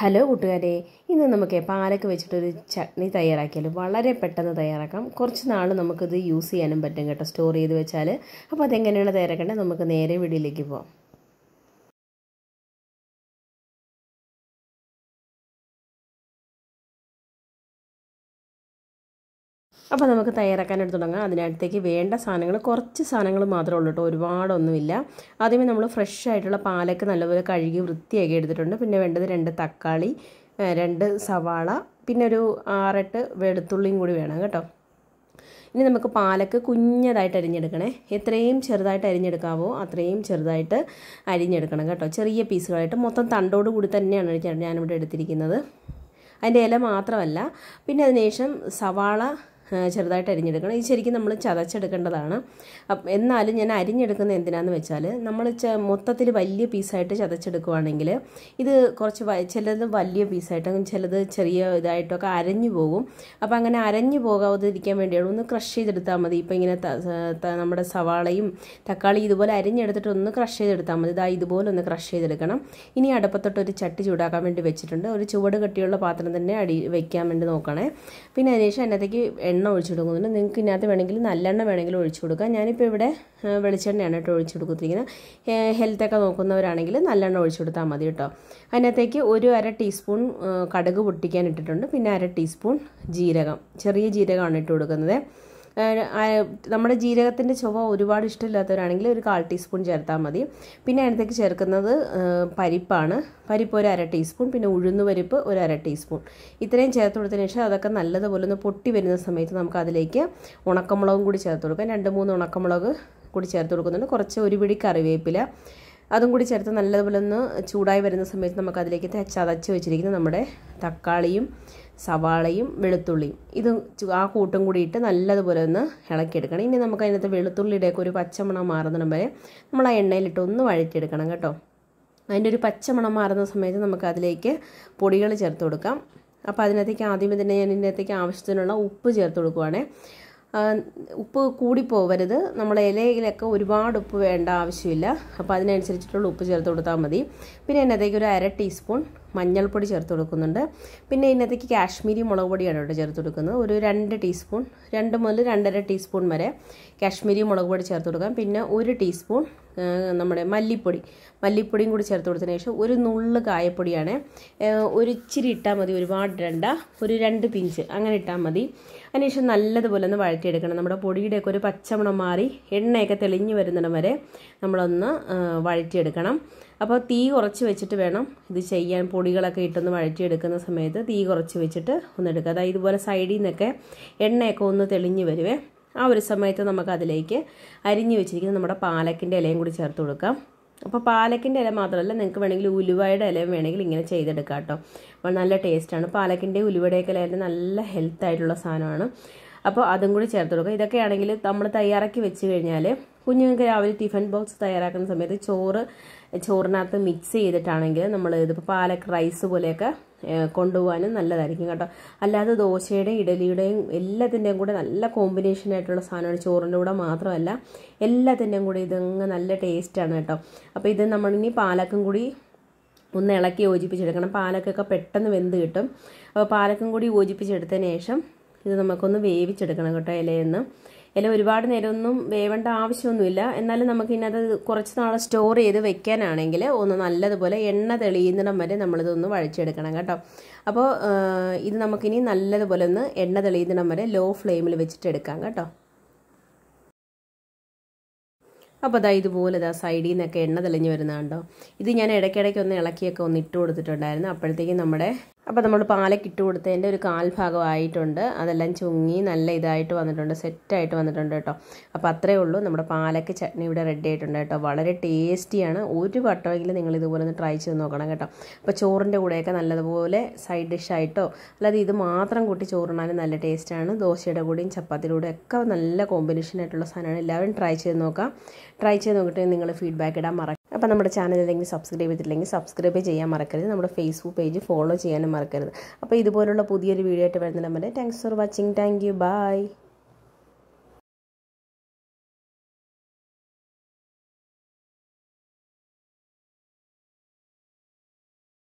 hello കൂട്ടുകാരെ ഇന്ന് നമുക്ക് പാലക്ക് വെച്ചിട്ടൊരു ചട്നി തയ്യാറാക്കിയാലും വളരെ പെട്ടെന്ന് തയ്യാറാക്കാം കുറച്ച് നാൾ നമുക്കിത് യൂസ് ചെയ്യാനും പറ്റും കേട്ടോ സ്റ്റോർ ചെയ്ത് വെച്ചാൽ അപ്പോൾ അതെങ്ങനെയാണ് തയ്യാറാക്കേണ്ടത് നമുക്ക് നേരെ വീടിലേക്ക് പോകാം അപ്പോൾ നമുക്ക് തയ്യാറാക്കാനായിട്ട് തുടങ്ങാം അതിനടുത്തേക്ക് വേണ്ട സാധനങ്ങൾ കുറച്ച് സാധനങ്ങൾ മാത്രമേ ഉള്ളൂ കേട്ടോ ഒരുപാടൊന്നുമില്ല ആദ്യമേ നമ്മൾ ഫ്രഷ് ആയിട്ടുള്ള പാലൊക്കെ നല്ലപോലെ കഴുകി വൃത്തിയാക്കി എടുത്തിട്ടുണ്ട് പിന്നെ വേണ്ടത് രണ്ട് തക്കാളി രണ്ട് സവാള പിന്നെ ഒരു ആറെട്ട് വെളുത്തുള്ളിയും കൂടി വേണം കേട്ടോ ഇനി നമുക്ക് പാലക്ക് കുഞ്ഞതായിട്ട് അരിഞ്ഞെടുക്കണേ എത്രയും ചെറുതായിട്ട് അരിഞ്ഞെടുക്കാവോ അത്രയും ചെറുതായിട്ട് അരിഞ്ഞെടുക്കണം കേട്ടോ ചെറിയ പീസുകളായിട്ട് മൊത്തം തണ്ടോട് കൂടി തന്നെയാണ് ഞാനിവിടെ എടുത്തിരിക്കുന്നത് അതിൻ്റെ ഇല മാത്രമല്ല പിന്നെ അതിനുശേഷം സവാള ചെറുതായിട്ട് അരിഞ്ഞെടുക്കണം ഇത് ശരിക്കും നമ്മൾ ചതച്ചെടുക്കേണ്ടതാണ് എന്നാലും ഞാൻ അരിഞ്ഞെടുക്കുന്നത് എന്തിനാന്ന് വെച്ചാൽ നമ്മൾ മൊത്തത്തിൽ വലിയ പീസായിട്ട് ചതച്ചെടുക്കുവാണെങ്കിൽ ഇത് കുറച്ച് ചിലത് വലിയ പീസായിട്ടും ചിലത് ചെറിയ ഇതായിട്ടൊക്കെ അരഞ്ഞു പോകും അപ്പോൾ അങ്ങനെ അരഞ്ഞു പോകാതിരിക്കാൻ വേണ്ടിയാണ് ഒന്ന് ക്രഷ് ചെയ്തെടുത്താൽ മതി ഇപ്പം ഇങ്ങനെ നമ്മുടെ സവാളയും തക്കാളി ഇതുപോലെ അരിഞ്ഞെടുത്തിട്ട് ഒന്ന് ക്രഷ് ചെയ്തെടുത്താൽ മതി ഇതാ ഇതുപോലെ ഒന്ന് ക്രഷ് ചെയ്തെടുക്കണം ഇനി അടുപ്പത്തൊട്ട് ഒരു ചട്ടി ചൂടാക്കാൻ വേണ്ടി വെച്ചിട്ടുണ്ട് ഒരു ചുവട് കെട്ടിയുള്ള പാത്രം തന്നെ അടി വെക്കാൻ വേണ്ടി നോക്കണേ പിന്നെ അതിനുശേഷം അതിനകത്തേക്ക് എണ്ണ ഒഴിച്ചു കൊടുക്കുന്നുണ്ട് നിങ്ങൾക്ക് ഇതിനകത്ത് വേണമെങ്കിൽ നല്ലെണ്ണ വേണമെങ്കിൽ ഒഴിച്ചു കൊടുക്കാം ഞാനിപ്പോൾ ഇവിടെ വെളിച്ചെണ്ണയാണ് കേട്ടോ ഒഴിച്ചു കൊടുക്കുന്നത് ഹെൽത്തൊക്കെ നോക്കുന്നവരാണെങ്കിൽ നല്ലെണ്ണ ഒഴിച്ചു കൊടുത്താൽ മതി കേട്ടോ അതിനകത്തേക്ക് ഒരു അര ടീസ്പൂൺ കടുക് പൊട്ടിക്കാൻ ഇട്ടിട്ടുണ്ട് പിന്നെ അര ടീസ്പൂൺ ജീരകം ചെറിയ ജീരകമാണ് ഇട്ട് കൊടുക്കുന്നത് നമ്മുടെ ജീരകത്തിൻ്റെ ചുവ ഒരുപാട് ഇഷ്ടമില്ലാത്തവരാണെങ്കിൽ ഒരു കാൽ ടീസ്പൂൺ ചേർത്താൽ മതി പിന്നെ അതിനകത്തേക്ക് ചേർക്കുന്നത് പരിപ്പാണ് പരിപ്പ് ഒരു അര ടീസ്പൂൺ പിന്നെ ഉഴുന്ന് പരിപ്പ് ഒരു അര ടീസ്പൂൺ ഇത്രയും ചേർത്ത് കൊടുത്തതിന് ശേഷം അതൊക്കെ നല്ലതുപോലെ ഒന്ന് പൊട്ടി വരുന്ന സമയത്ത് നമുക്ക് അതിലേക്ക് ഉണക്കമുളകും കൂടി ചേർത്ത് കൊടുക്കാം രണ്ട് മൂന്ന് ഉണക്കമുളക് കൂടി ചേർത്ത് കൊടുക്കുന്നുണ്ട് കുറച്ച് ഒരു പിടി കറിവേപ്പില അതും കൂടി ചേർത്ത് നല്ലതുപോലെ ഒന്ന് ചൂടായി വരുന്ന സമയത്ത് നമുക്ക് അതിലേക്ക് ചതച്ച് വെച്ചിരിക്കുന്ന നമ്മുടെ തക്കാളിയും സവാളയും വെളുത്തുള്ളിയും ഇത് ആ കൂട്ടും കൂടി ഇട്ട് നല്ലതുപോലെ ഒന്ന് ഇളക്കിയെടുക്കണം ഇനി നമുക്ക് അതിനകത്ത് വെളുത്തുള്ളിയുടെയൊക്കെ ഒരു പച്ചമണം മാറുന്നിടം വരെ നമ്മൾ ആ എണ്ണയിലിട്ട് ഒന്ന് വഴറ്റിയെടുക്കണം കേട്ടോ അതിൻ്റെ ഒരു പച്ചമണം മാറുന്ന സമയത്ത് നമുക്ക് അതിലേക്ക് പൊടികൾ ചേർത്ത് കൊടുക്കാം അപ്പോൾ അതിനകത്തേക്ക് ആദ്യമേ തന്നെ ഞാൻ ഇതിനകത്തേക്ക് ആവശ്യത്തിനുള്ള ഉപ്പ് ചേർത്ത് കൊടുക്കുവാണേ ഉപ്പ് കൂടിപ്പോവരുത് നമ്മൾ ഇലയിലൊക്കെ ഒരുപാട് ഉപ്പ് വേണ്ട ആവശ്യമില്ല അപ്പോൾ അതിനനുസരിച്ചിട്ടുള്ള ഉപ്പ് ചേർത്ത് കൊടുത്താൽ മതി പിന്നെ അതിനകത്തേക്ക് ഒരു അര ടീസ്പൂൺ മഞ്ഞൾപ്പൊടി ചേർത്ത് കൊടുക്കുന്നുണ്ട് പിന്നെ ഇതിനകത്തേക്ക് കാശ്മീരി മുളക് പൊടിയാണ് കേട്ടോ ചേർത്ത് കൊടുക്കുന്നത് ഒരു രണ്ട് ടീസ്പൂൺ രണ്ട് മുതൽ രണ്ടര ടീസ്പൂൺ വരെ കാശ്മീരി മുളക് പൊടി ചേർത്ത് കൊടുക്കാം പിന്നെ ഒരു ടീസ്പൂൺ നമ്മുടെ മല്ലിപ്പൊടി മല്ലിപ്പൊടിയും കൂടി ചേർത്ത് കൊടുത്തതിന് ശേഷം ഒരു നുള്ള് കായപ്പൊടിയാണ് ഇച്ചിരി ഇട്ടാൽ മതി ഒരുപാട് രണ്ട ഒരു രണ്ട് പിഞ്ച് അങ്ങനെ ഇട്ടാൽ മതി അതിനുശേഷം നല്ലതുപോലെ ഒന്ന് വഴറ്റിയെടുക്കണം നമ്മുടെ പൊടിയുടെയൊക്കെ ഒരു പച്ചമണം മാറി എണ്ണയൊക്കെ തെളിഞ്ഞു വരുന്നിടം വരെ നമ്മളൊന്ന് വഴറ്റിയെടുക്കണം അപ്പോൾ തീ കുറച്ച് വെച്ചിട്ട് വേണം ഇത് ചെയ്യാൻ പൊടികളൊക്കെ ഇട്ടൊന്ന് വഴറ്റിയെടുക്കുന്ന സമയത്ത് തീ കുറച്ച് വെച്ചിട്ട് ഒന്ന് എടുക്കുക അതായത് ഇതുപോലെ സൈഡിൽ നിന്നൊക്കെ എണ്ണയൊക്കെ ഒന്ന് തെളിഞ്ഞ് വരുവേ ആ ഒരു സമയത്ത് നമുക്ക് അതിലേക്ക് അരിഞ്ഞു വെച്ചിരിക്കുന്ന നമ്മുടെ പാലക്കിൻ്റെ ഇലയും കൂടി ചേർത്ത് കൊടുക്കാം അപ്പോൾ പാലക്കിൻ്റെ ഇല മാത്രമല്ല നിങ്ങൾക്ക് വേണമെങ്കിൽ ഉലുവയുടെ ഇലയും വേണമെങ്കിൽ ഇങ്ങനെ ചെയ്തെടുക്കാം കേട്ടോ അപ്പോൾ നല്ല ടേസ്റ്റാണ് പാലക്കിൻ്റെ ഉലുവയുടെയൊക്കെ ഇല നല്ല ഹെൽത്തായിട്ടുള്ള സാധനമാണ് അപ്പോൾ അതും കൂടി ചേർത്ത് കൊടുക്കുക ഇതൊക്കെയാണെങ്കിൽ നമ്മൾ തയ്യാറാക്കി വെച്ച് കഴിഞ്ഞാൽ കുഞ്ഞുങ്ങൾക്ക് രാവിലെ ടിഫിൻ ബോക്സ് തയ്യാറാക്കുന്ന സമയത്ത് ചോറ് ചോറിനകത്ത് മിക്സ് ചെയ്തിട്ടാണെങ്കിൽ നമ്മൾ ഇതിപ്പോൾ പാലക്ക് റൈസ് പോലെയൊക്കെ കൊണ്ടുപോകാനും നല്ലതായിരിക്കും കേട്ടോ അല്ലാതെ ദോശയുടെയും ഇഡലിയുടെയും എല്ലാത്തിൻ്റെയും കൂടെ നല്ല കോമ്പിനേഷൻ ആയിട്ടുള്ള സാധനമാണ് ചോറിൻ്റെ കൂടെ മാത്രമല്ല എല്ലാത്തിൻ്റെയും കൂടെ ഇതങ്ങ് നല്ല ടേസ്റ്റാണ് കേട്ടോ അപ്പോൾ ഇത് നമ്മൾ ഇനി പാലക്കും കൂടി ഒന്ന് ഇളക്കി യോജിപ്പിച്ചെടുക്കണം പാലക്കൊക്കെ പെട്ടെന്ന് വെന്ത് കിട്ടും അപ്പോൾ പാലക്കും കൂടി യോജിപ്പിച്ചെടുത്തതിന് ശേഷം ഇത് നമുക്കൊന്ന് വേവിച്ചെടുക്കണം കേട്ടോ ഇലയെന്ന് ഇല ഒരുപാട് നേരമൊന്നും വേവേണ്ട ആവശ്യമൊന്നുമില്ല എന്നാലും നമുക്ക് ഇതിനകത്ത് കുറച്ച് നാൾ സ്റ്റോർ ചെയ്ത് വെക്കാനാണെങ്കിൽ ഒന്ന് നല്ലതുപോലെ എണ്ണ തെളിയുന്നിടം വരെ നമ്മളിതൊന്ന് വഴിച്ചെടുക്കണം കേട്ടോ അപ്പോൾ ഇത് നമുക്കിനി നല്ലതുപോലെ ഒന്ന് എണ്ണ തെളിയുന്നിടം വരെ ലോ ഫ്ലെയിമിൽ വെച്ചിട്ട് എടുക്കാം കേട്ടോ അപ്പോൾ അതാ ഇതുപോലെ ഇതാ സൈഡിൽ നിന്നൊക്കെ എണ്ണ തെളിഞ്ഞ് വരുന്നതുണ്ടോ ഇത് ഞാൻ ഇടയ്ക്കിടയ്ക്ക് ഒന്ന് ഇളക്കിയൊക്കെ ഒന്ന് ഇട്ട് കൊടുത്തിട്ടുണ്ടായിരുന്നു അപ്പോഴത്തേക്കും നമ്മുടെ അപ്പോൾ നമ്മൾ പാലക്ക് ഇട്ട് കൊടുത്തതിൻ്റെ ഒരു കാൽഭാഗമായിട്ടുണ്ട് അതെല്ലാം ചുങ്ങി നല്ല ഇതായിട്ട് വന്നിട്ടുണ്ട് സെറ്റായിട്ട് വന്നിട്ടുണ്ട് കേട്ടോ അപ്പോൾ അത്രയേ ഉള്ളൂ നമ്മുടെ പാലക്ക് ചട്നി ഇവിടെ റെഡി ആയിട്ടുണ്ട് കേട്ടോ വളരെ ടേസ്റ്റിയാണ് ഒരു വട്ടമെങ്കിലും നിങ്ങൾ ഇതുപോലെ ഒന്ന് ട്രൈ ചെയ്ത് നോക്കണം കേട്ടോ അപ്പോൾ ചോറിൻ്റെ കൂടെയൊക്കെ നല്ലതുപോലെ സൈഡ് ഡിഷായിട്ടോ അല്ലാതെ ഇത് മാത്രം കൂട്ടി ചോറിനാലും നല്ല ടേസ്റ്റാണ് ദോശയുടെ കൂടെയും ചപ്പാത്തിയുടെ കൂടെ ഒക്കെ നല്ല കോമ്പിനേഷൻ ആയിട്ടുള്ള സാധനമാണ് എല്ലാവരും ട്രൈ ചെയ്ത് നോക്കാം ട്രൈ ചെയ്ത് നോക്കിയിട്ട് നിങ്ങൾ ഫീഡ്ബാക്ക് ഇടാൻ മറക്കും അപ്പോൾ നമ്മുടെ ചാനൽ ഇല്ലെങ്കിൽ സബ്സ്ക്രൈബ് ചെയ്തിട്ടില്ലെങ്കിൽ സബ്സ്ക്രൈബ് ചെയ്യാൻ മറക്കരുത് നമ്മുടെ ഫേസ്ബുക്ക് പേജ് ഫോളോ ചെയ്യാനും മറക്കരുത് അപ്പോൾ ഇതുപോലുള്ള പുതിയൊരു വീഡിയോ ആയിട്ട് വരുന്നുണ്ടെങ്കിൽ thanks for watching thank you by